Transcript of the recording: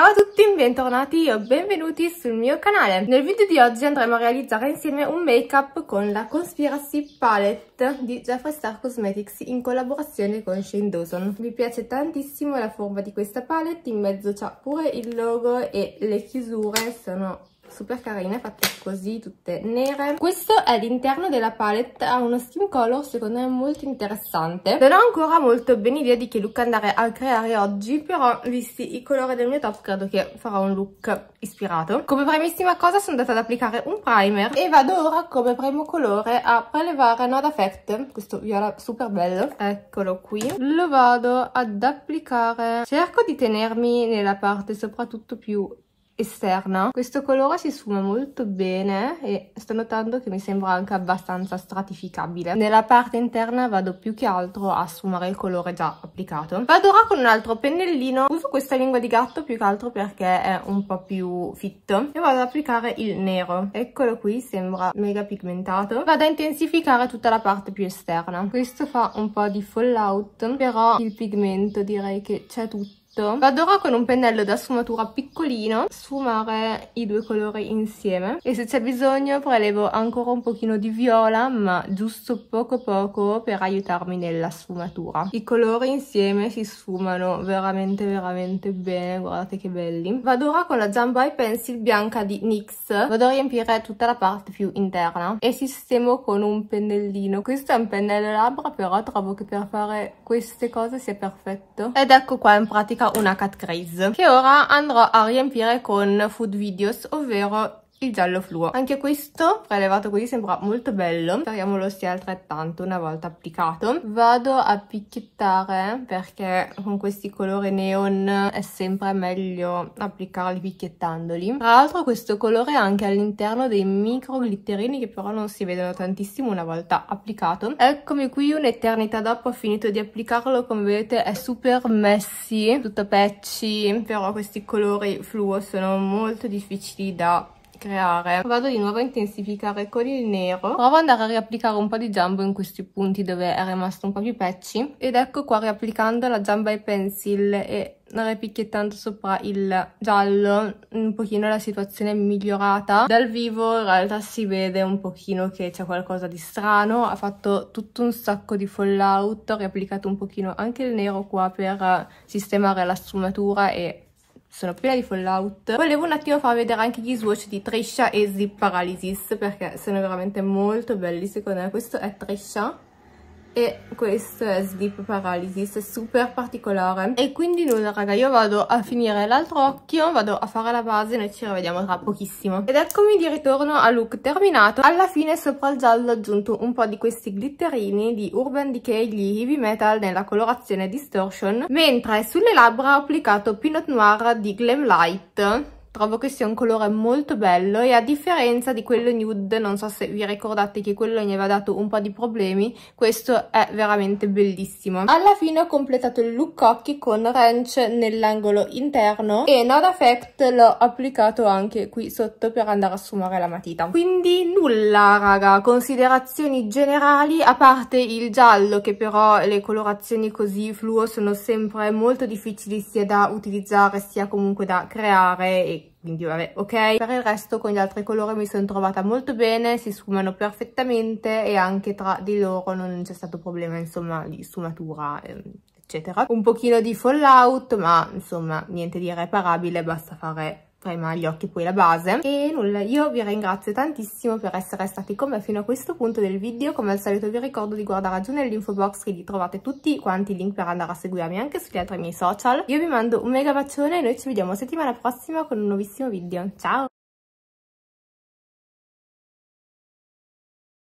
Ciao a tutti, bentornati e benvenuti sul mio canale. Nel video di oggi andremo a realizzare insieme un make-up con la Conspiracy Palette di Jeffree Star Cosmetics in collaborazione con Shane Dawson. Mi piace tantissimo la forma di questa palette, in mezzo c'è pure il logo e le chiusure sono super carine fatte così tutte nere questo è l'interno della palette ha uno skin color secondo me molto interessante non ho ancora molto ben idea di che look andare a creare oggi però visti i colori del mio top credo che farò un look ispirato come primissima cosa sono andata ad applicare un primer e vado ora come primo colore a prelevare Nod Effect questo viola super bello eccolo qui lo vado ad applicare cerco di tenermi nella parte soprattutto più esterna. Questo colore si sfuma molto bene e sto notando che mi sembra anche abbastanza stratificabile. Nella parte interna vado più che altro a sfumare il colore già applicato. Vado ora con un altro pennellino. Uso questa lingua di gatto più che altro perché è un po' più fitto. E vado ad applicare il nero. Eccolo qui, sembra mega pigmentato. Vado a intensificare tutta la parte più esterna. Questo fa un po' di fallout, però il pigmento direi che c'è tutto tutto esatto. vado ora con un pennello da sfumatura piccolino sfumare i due colori insieme e se c'è bisogno prelevo ancora un pochino di viola ma giusto poco poco per aiutarmi nella sfumatura i colori insieme si sfumano veramente veramente bene guardate che belli vado ora con la Jumbo Eye Pencil bianca di NYX vado a riempire tutta la parte più interna e sistemo con un pennellino questo è un pennello labbra però trovo che per fare queste cose sia perfetto ed ecco qua in pratica una cat craze che ora andrò a riempire con food videos ovvero il giallo fluo. Anche questo, prelevato così, sembra molto bello. Speriamo lo sia altrettanto una volta applicato. Vado a picchiettare perché con questi colori neon è sempre meglio applicarli picchiettandoli. Tra l'altro questo colore è anche all'interno dei micro glitterini che però non si vedono tantissimo una volta applicato. Eccomi qui un'eternità dopo ho finito di applicarlo. Come vedete è super messy, tutto pecci, però questi colori fluo sono molto difficili da creare. Vado di nuovo a intensificare con il nero. Provo ad andare a riapplicare un po' di jumbo in questi punti dove è rimasto un po' più pecci. Ed ecco qua riapplicando la jumbo e pencil e ripicchiettando sopra il giallo un pochino la situazione è migliorata dal vivo in realtà si vede un pochino che c'è qualcosa di strano ha fatto tutto un sacco di fallout ho riapplicato un pochino anche il nero qua per sistemare la sfumatura e sono piena di fallout volevo un attimo far vedere anche gli swatch di Trisha e Zip Paralysis perché sono veramente molto belli secondo me questo è Trisha e questo è Sleep Paralysis, super particolare e quindi nulla raga, io vado a finire l'altro occhio, vado a fare la base noi ci rivediamo tra pochissimo ed eccomi di ritorno al look terminato alla fine sopra il giallo ho aggiunto un po' di questi glitterini di Urban Decay, gli Heavy Metal nella colorazione Distortion mentre sulle labbra ho applicato Pinot Noir di Glam Light trovo che sia un colore molto bello e a differenza di quello nude, non so se vi ricordate che quello mi aveva dato un po' di problemi, questo è veramente bellissimo. Alla fine ho completato il look occhi con ranch nell'angolo interno e Nod Effect l'ho applicato anche qui sotto per andare a sfumare la matita. Quindi nulla raga, considerazioni generali a parte il giallo che però le colorazioni così fluo sono sempre molto difficili sia da utilizzare sia comunque da creare e quindi vabbè ok per il resto con gli altri colori mi sono trovata molto bene si sfumano perfettamente e anche tra di loro non c'è stato problema insomma di sfumatura ehm, eccetera un pochino di fallout ma insomma niente di irreparabile basta fare prima gli occhi poi la base e nulla io vi ringrazio tantissimo per essere stati con me fino a questo punto del video come al solito vi ricordo di guardare giù nell'info box che lì trovate tutti quanti i link per andare a seguirmi anche sugli altri miei social io vi mando un mega bacione e noi ci vediamo settimana prossima con un nuovissimo video ciao